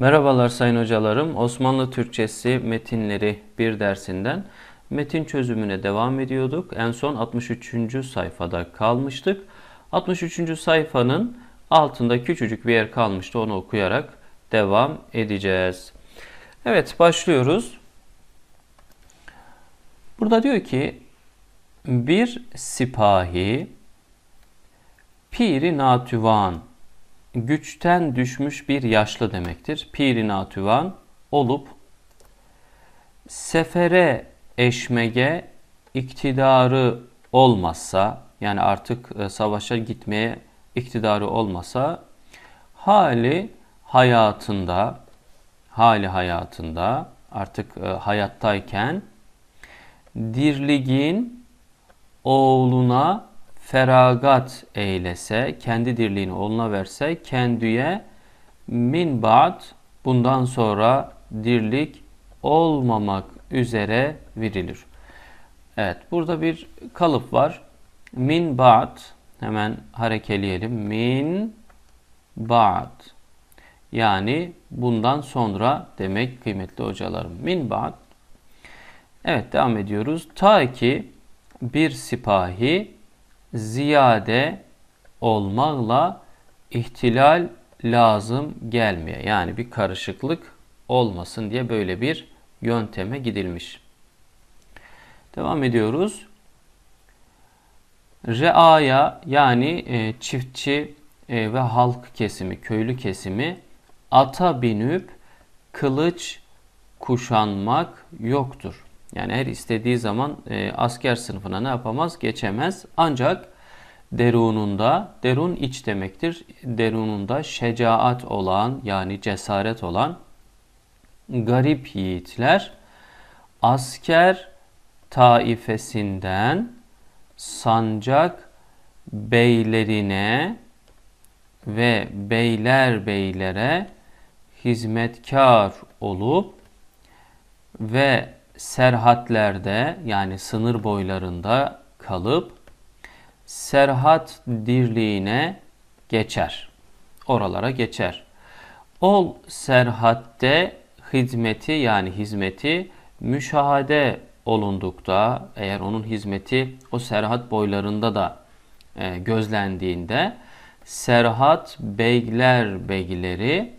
Merhabalar sayın hocalarım. Osmanlı Türkçesi metinleri bir dersinden metin çözümüne devam ediyorduk. En son 63. sayfada kalmıştık. 63. sayfanın altında küçücük bir yer kalmıştı. Onu okuyarak devam edeceğiz. Evet başlıyoruz. Burada diyor ki bir sipahi Piri Natüvan güçten düşmüş bir yaşlı demektir. Pirinatüvan olup sefere eşmege iktidarı olmazsa yani artık e, savaşa gitmeye iktidarı olmasa hali hayatında hali hayatında artık e, hayattayken dirligin oğluna feragat eylese, kendi dirliğini oluna verse, kendiye min ba'd bundan sonra dirlik olmamak üzere verilir. Evet burada bir kalıp var. Min ba'd hemen harekeleyelim. Min ba'd yani bundan sonra demek kıymetli hocalarım. Min ba'd Evet devam ediyoruz. Ta ki bir sipahi ziyade olmakla ihtilal lazım gelmeye. Yani bir karışıklık olmasın diye böyle bir yönteme gidilmiş. Devam ediyoruz. Reaya yani e, çiftçi e, ve halk kesimi, köylü kesimi ata binip kılıç kuşanmak yoktur. Yani her istediği zaman e, asker sınıfına ne yapamaz? Geçemez. Ancak derununda, derun iç demektir. Derununda şecaat olan yani cesaret olan garip yiğitler asker taifesinden sancak beylerine ve beyler beylere hizmetkar olup ve serhatlerde yani sınır boylarında kalıp serhat dirliğine geçer. Oralara geçer. Ol serhatte hizmeti yani hizmeti müşahede olundukta eğer onun hizmeti o serhat boylarında da e, gözlendiğinde serhat beyler beyleri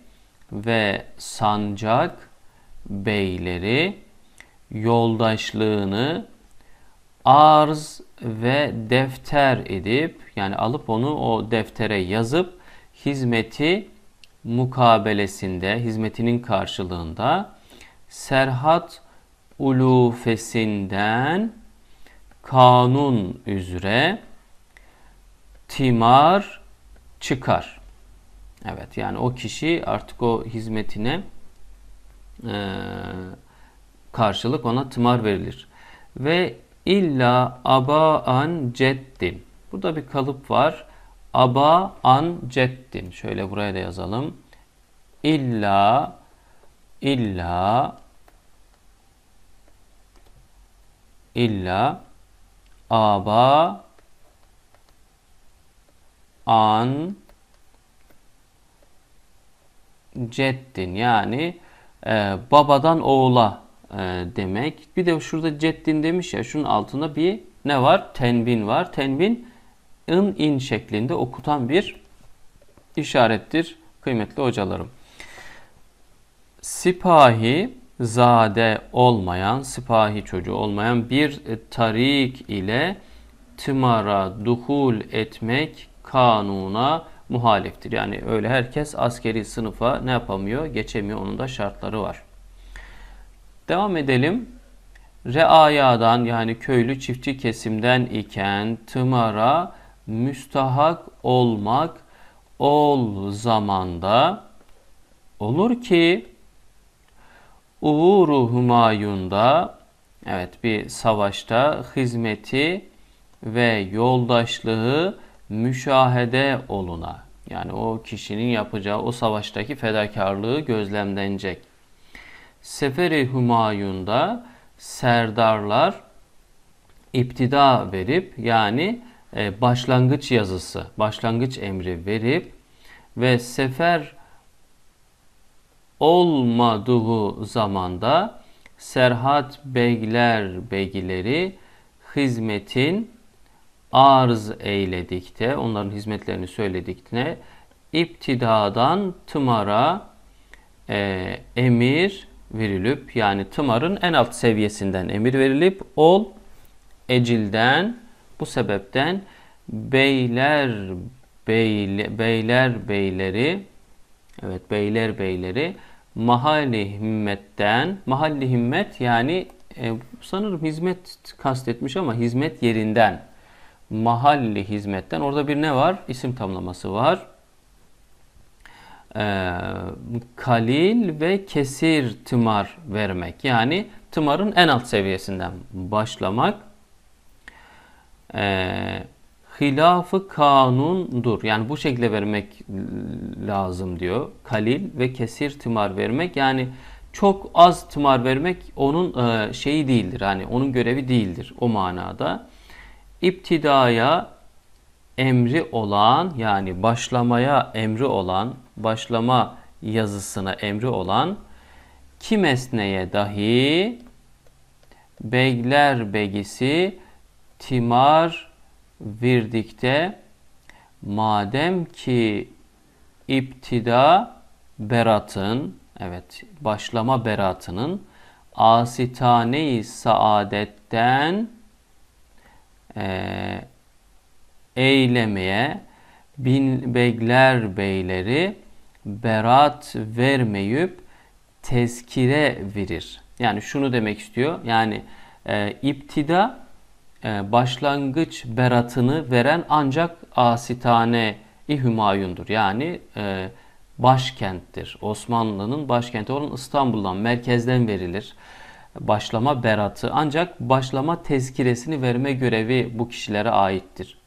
ve sancak beyleri yoldaşlığını arz ve defter edip yani alıp onu o deftere yazıp hizmeti mukabelesinde, hizmetinin karşılığında serhat ulufesinden kanun üzere timar çıkar. Evet yani o kişi artık o hizmetine e, karşılık ona tımar verilir. Ve illa aba an ceddim. Burada bir kalıp var. Aba an ceddim. Şöyle buraya da yazalım. İlla illa illa aba an ceddin yani e, babadan oğula e, demek. Bir de şurada ceddin demiş ya şunun altında bir ne var? Tenbin var. Tenbin ın in şeklinde okutan bir işarettir kıymetli hocalarım. Sipahi zade olmayan, sipahi çocuğu olmayan bir tarik ile tımara duhul etmek kanuna muhaliftir. Yani öyle herkes askeri sınıfa ne yapamıyor? Geçemiyor. Onun da şartları var. Devam edelim. Reayadan yani köylü çiftçi kesimden iken tımara müstahak olmak ol zamanda olur ki uğuru humayunda evet bir savaşta hizmeti ve yoldaşlığı müşahede oluna. Yani o kişinin yapacağı o savaştaki fedakarlığı gözlemlenecek. Seferi Humayun'da serdarlar iptida verip yani e, başlangıç yazısı, başlangıç emri verip ve sefer olmadığı zamanda serhat beyler beygileri hizmetin arz eyledikte, onların hizmetlerini söyledikte, iptidadan tımara e, emir verilip yani tımarın en alt seviyesinden emir verilip ol ecilden bu sebepten beyler beyle, beyler beyleri evet beyler beyleri mahalli himmetten mahalli himmet yani e, sanırım hizmet kastetmiş ama hizmet yerinden mahalli hizmetten orada bir ne var? isim tamlaması var e, kalil ve kesir tımar vermek. Yani tımarın en alt seviyesinden başlamak e, hilafı kanundur. Yani bu şekilde vermek lazım diyor. Kalil ve kesir tımar vermek. Yani çok az tımar vermek onun e, şeyi değildir. Yani onun görevi değildir o manada. İptidaya emri olan yani başlamaya emri olan başlama yazısına emri olan kim esneye dahi begler begisi timar virdikte madem ki iptida beratın evet başlama beratının asitane-i saadetten e, eylemeye bin begler beyleri berat vermeyip tezkire verir. Yani şunu demek istiyor. Yani e, iptida e, başlangıç beratını veren ancak asitane Hümayun'dur. Yani e, başkenttir. Osmanlı'nın başkenti olan İstanbul'dan, merkezden verilir. Başlama beratı ancak başlama tezkiresini verme görevi bu kişilere aittir.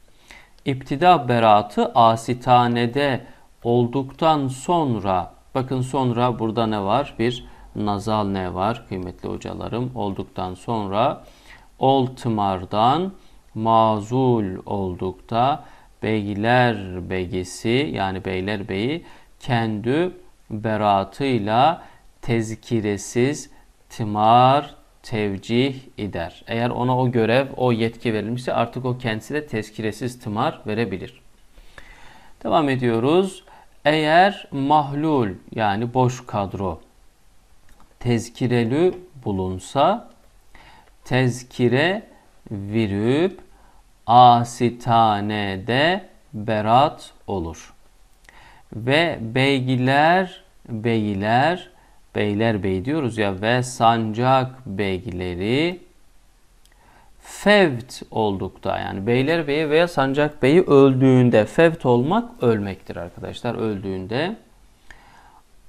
İptida beratı asitanede olduktan sonra bakın sonra burada ne var? Bir nazal ne var kıymetli hocalarım? Olduktan sonra oltımardan mazul oldukta beyler begisi yani beyler beyi kendi beratıyla tezkiresiz timar tevcih eder. Eğer ona o görev, o yetki verilmişse artık o kendisi de tezkiresiz tımar verebilir. Devam ediyoruz. Eğer mahlul yani boş kadro tezkireli bulunsa tezkire virüp asitanede berat olur. Ve beygiler beyler beyler bey diyoruz ya ve sancak beyleri fevt oldukta yani beyler beyi veya sancak beyi öldüğünde fevt olmak ölmektir arkadaşlar öldüğünde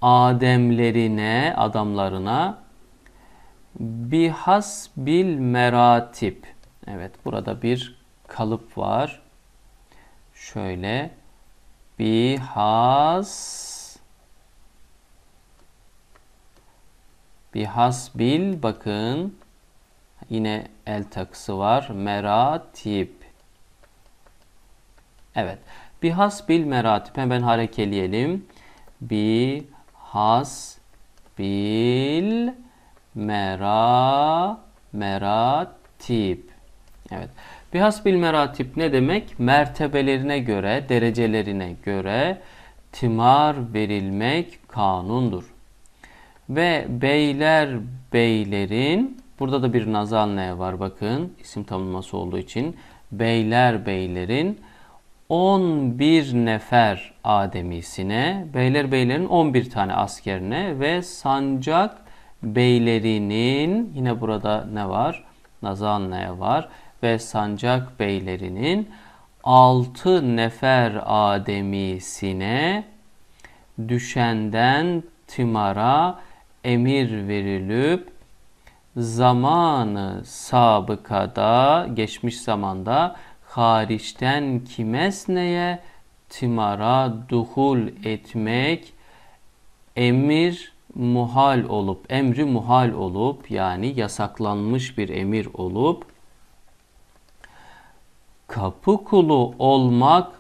ademlerine adamlarına bihas bil meratip evet burada bir kalıp var şöyle bihas Bihasbil bakın yine el takısı var. Meratip. Evet. Bihasbil meratip. Hemen harekeleyelim. Bihasbil mera meratip. Evet. Bihasbil meratip ne demek? Mertebelerine göre, derecelerine göre timar verilmek kanundur. Ve beyler beylerin burada da bir nazal ne var bakın isim tanımlaması olduğu için beyler beylerin 11 nefer Ademisine, beyler beylerin 11 tane askerine ve sancak beylerinin yine burada ne var? ne var ve sancak beylerinin 6 nefer Ademisine düşenden Timar'a emir verilip zamanı sabıkada geçmiş zamanda hariçten kimesneye timara duhul etmek emir muhal olup emri muhal olup yani yasaklanmış bir emir olup kapı kulu olmak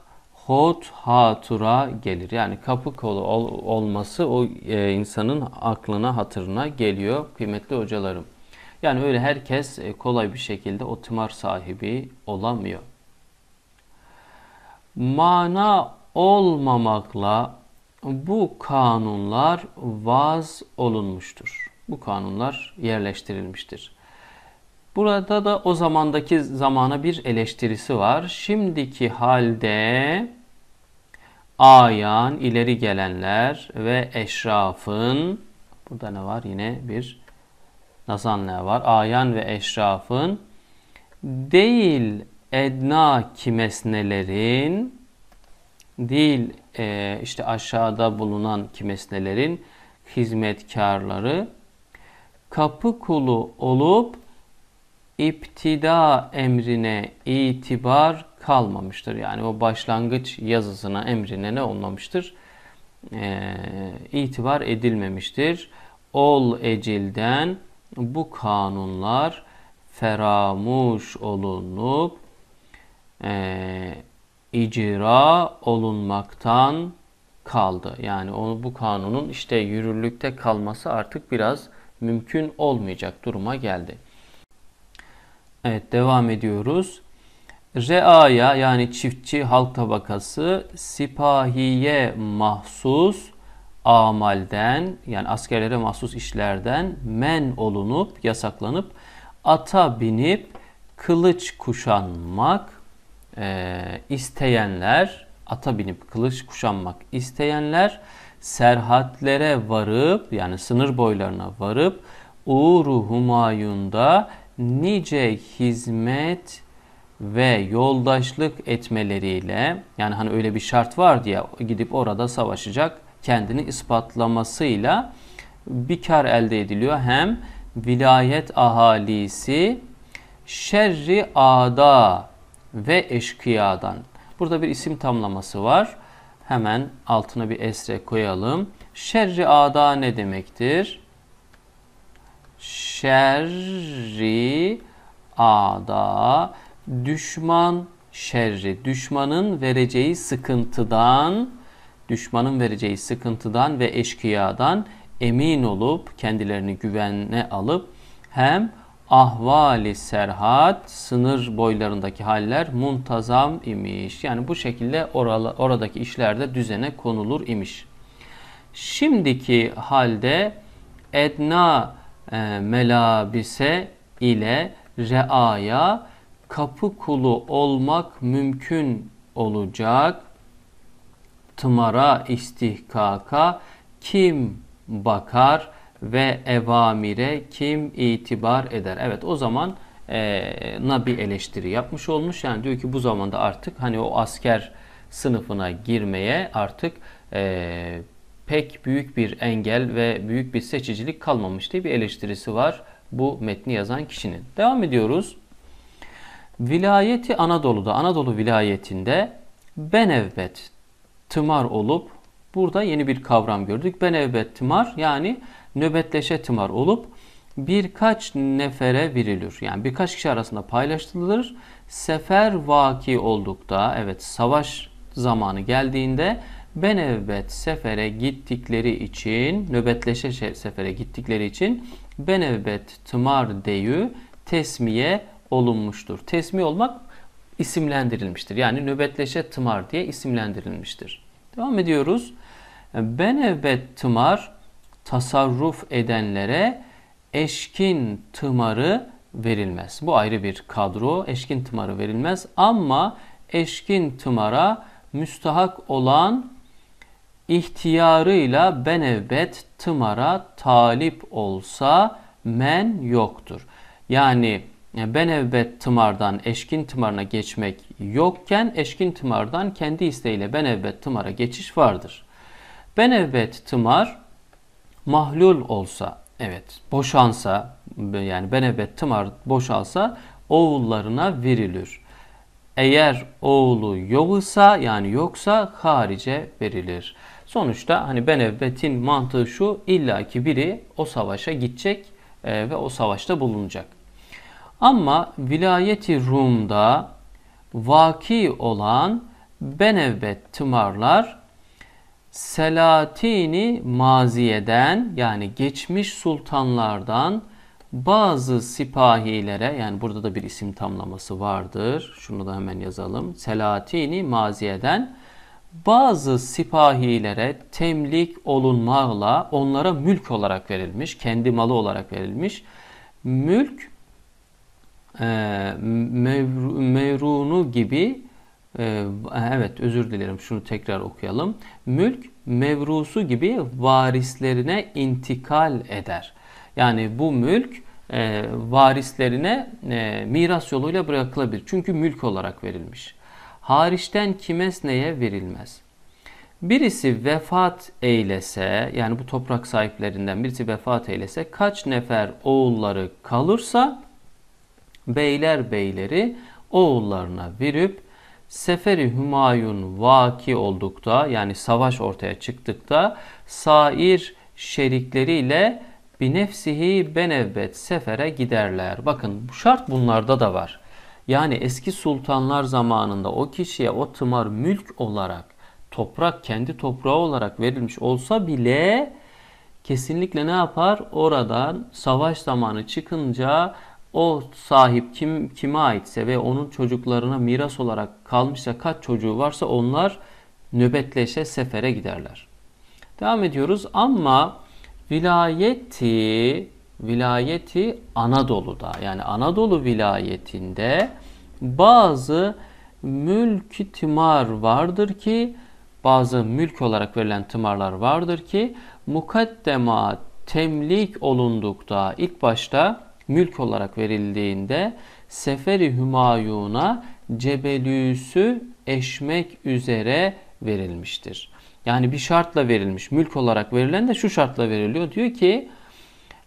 hot hatura gelir. Yani kapı kolu ol, olması o e, insanın aklına, hatırına geliyor kıymetli hocalarım. Yani öyle herkes e, kolay bir şekilde o tımar sahibi olamıyor. Mana olmamakla bu kanunlar vaz olunmuştur. Bu kanunlar yerleştirilmiştir. Burada da o zamandaki zamana bir eleştirisi var. Şimdiki halde ayan, ileri gelenler ve eşrafın burada ne var? Yine bir nasan ne var? Ayan ve eşrafın değil edna kimesnelerin değil e, işte aşağıda bulunan kimesnelerin hizmetkarları kapı kulu olup iptida emrine itibar kalmamıştır. Yani o başlangıç yazısına, emrine ne olmamıştır? E, itibar edilmemiştir. Ol ecilden bu kanunlar feramuş olunup e, icra olunmaktan kaldı. Yani onu bu kanunun işte yürürlükte kalması artık biraz mümkün olmayacak duruma geldi. Evet devam ediyoruz. Reaya yani çiftçi halk tabakası sipahiye mahsus amalden yani askerlere mahsus işlerden men olunup yasaklanıp ata binip kılıç kuşanmak e, isteyenler ata binip kılıç kuşanmak isteyenler serhatlere varıp yani sınır boylarına varıp Uğru Humayun'da nice hizmet ve yoldaşlık etmeleriyle yani hani öyle bir şart var diye gidip orada savaşacak kendini ispatlamasıyla bir kar elde ediliyor. Hem vilayet ahalisi şerri ada ve eşkıyadan. Burada bir isim tamlaması var. Hemen altına bir esre koyalım. Şerri ada ne demektir? Şerri ada düşman şerri, düşmanın vereceği sıkıntıdan, düşmanın vereceği sıkıntıdan ve eşkıyadan emin olup kendilerini güvene alıp hem ahvali serhat sınır boylarındaki haller muntazam imiş. Yani bu şekilde oralı, oradaki işlerde düzene konulur imiş. Şimdiki halde edna e, melabise ile reaya kapı kulu olmak mümkün olacak. Tımara istihkaka kim bakar ve evamire kim itibar eder? Evet o zaman e, bir eleştiri yapmış olmuş. Yani diyor ki bu zamanda artık hani o asker sınıfına girmeye artık e, pek büyük bir engel ve büyük bir seçicilik kalmamış diye bir eleştirisi var bu metni yazan kişinin. Devam ediyoruz. Vilayeti Anadolu'da, Anadolu vilayetinde Benevbet tımar olup burada yeni bir kavram gördük. Benevbet tımar yani nöbetleşe tımar olup birkaç nefere verilir. Yani birkaç kişi arasında paylaştırılır. Sefer vaki oldukta, evet savaş zamanı geldiğinde Benevbet sefere gittikleri için, nöbetleşe sefere gittikleri için Benevbet tımar deyü tesmiye olunmuştur. Tesmi olmak isimlendirilmiştir. Yani nöbetleşe tımar diye isimlendirilmiştir. Devam ediyoruz. Ben evbet tımar tasarruf edenlere eşkin tımarı verilmez. Bu ayrı bir kadro. Eşkin tımarı verilmez ama eşkin tımara müstahak olan ihtiyarıyla benevbet tımara talip olsa men yoktur. Yani yani ben evbet tımardan eşkin tımarına geçmek yokken eşkin tımardan kendi isteğiyle ben evbet tımara geçiş vardır. Ben evbet tımar mahlul olsa, evet boşansa yani ben evbet tımar boşalsa oğullarına verilir. Eğer oğlu yoksa yani yoksa harice verilir. Sonuçta hani ben evbetin mantığı şu illaki biri o savaşa gidecek e, ve o savaşta bulunacak. Ama vilayeti Rum'da vaki olan Benevbet tımarlar Selatini maziyeden yani geçmiş sultanlardan bazı sipahilere yani burada da bir isim tamlaması vardır. Şunu da hemen yazalım. Selatini maziyeden bazı sipahilere temlik olunmakla onlara mülk olarak verilmiş, kendi malı olarak verilmiş. Mülk ee, mevrunu gibi e, evet özür dilerim şunu tekrar okuyalım. Mülk mevrusu gibi varislerine intikal eder. Yani bu mülk e, varislerine e, miras yoluyla bırakılabilir. Çünkü mülk olarak verilmiş. Hariçten neye verilmez. Birisi vefat eylese yani bu toprak sahiplerinden birisi vefat eylese kaç nefer oğulları kalırsa beyler beyleri oğullarına verip Seferi Hümayun vaki oldukta yani savaş ortaya çıktıkta sair şerikleriyle bir binefsihi benevbet sefere giderler. Bakın bu şart bunlarda da var. Yani eski sultanlar zamanında o kişiye o tımar mülk olarak toprak kendi toprağı olarak verilmiş olsa bile kesinlikle ne yapar? Oradan savaş zamanı çıkınca o sahip kim kime aitse ve onun çocuklarına miras olarak kalmışsa kaç çocuğu varsa onlar nöbetleşe sefere giderler. Devam ediyoruz ama vilayeti vilayeti Anadolu'da yani Anadolu vilayetinde bazı mülk timar vardır ki bazı mülk olarak verilen timarlar vardır ki mukaddema temlik olundukta ilk başta mülk olarak verildiğinde Seferi Hümayun'a Cebelüs'ü eşmek üzere verilmiştir. Yani bir şartla verilmiş. Mülk olarak verilen de şu şartla veriliyor. Diyor ki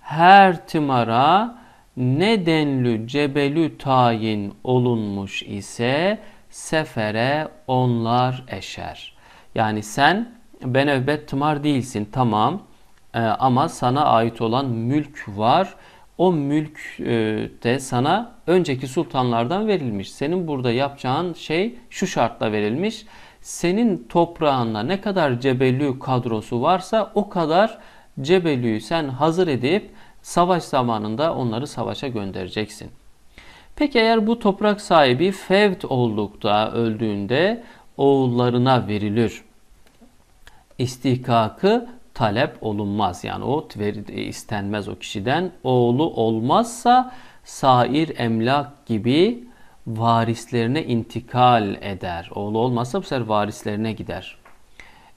her tımara nedenli cebelü tayin olunmuş ise sefere onlar eşer. Yani sen ben evbet tımar değilsin tamam e, ama sana ait olan mülk var o mülk e, de sana önceki sultanlardan verilmiş. Senin burada yapacağın şey şu şartla verilmiş. Senin toprağında ne kadar cebelü kadrosu varsa o kadar cebelüyü sen hazır edip savaş zamanında onları savaşa göndereceksin. Peki eğer bu toprak sahibi fevd oldukta öldüğünde oğullarına verilir. İstihkakı talep olunmaz. Yani o e, istenmez o kişiden. Oğlu olmazsa sair emlak gibi varislerine intikal eder. Oğlu olmazsa bu sefer varislerine gider.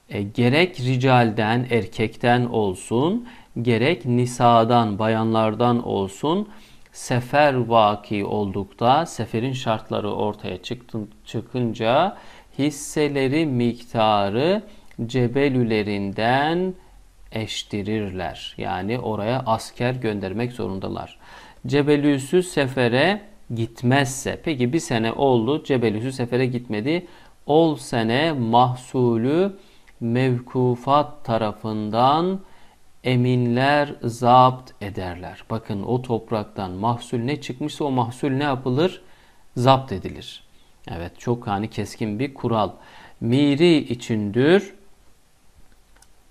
E, gerek ricalden, erkekten olsun, gerek nisadan, bayanlardan olsun sefer vaki oldukta, seferin şartları ortaya çıktı çıkınca hisseleri miktarı cebelülerinden eştirirler. Yani oraya asker göndermek zorundalar. Cebelüsü sefere gitmezse, peki bir sene oldu Cebelüsü sefere gitmedi. Ol sene mahsulü mevkufat tarafından eminler zapt ederler. Bakın o topraktan mahsul ne çıkmışsa o mahsul ne yapılır? Zapt edilir. Evet çok hani keskin bir kural. Miri içindir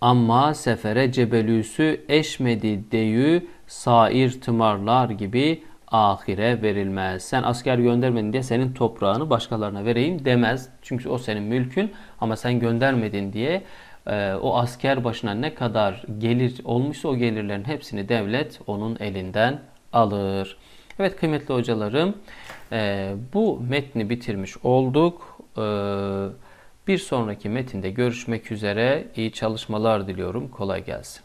Amma sefere cebelüsü eşmedi deyü sair tımarlar gibi ahire verilmez. Sen asker göndermedin diye senin toprağını başkalarına vereyim demez. Çünkü o senin mülkün ama sen göndermedin diye e, o asker başına ne kadar gelir olmuşsa o gelirlerin hepsini devlet onun elinden alır. Evet kıymetli hocalarım e, bu metni bitirmiş olduk. E, bir sonraki metinde görüşmek üzere. İyi çalışmalar diliyorum. Kolay gelsin.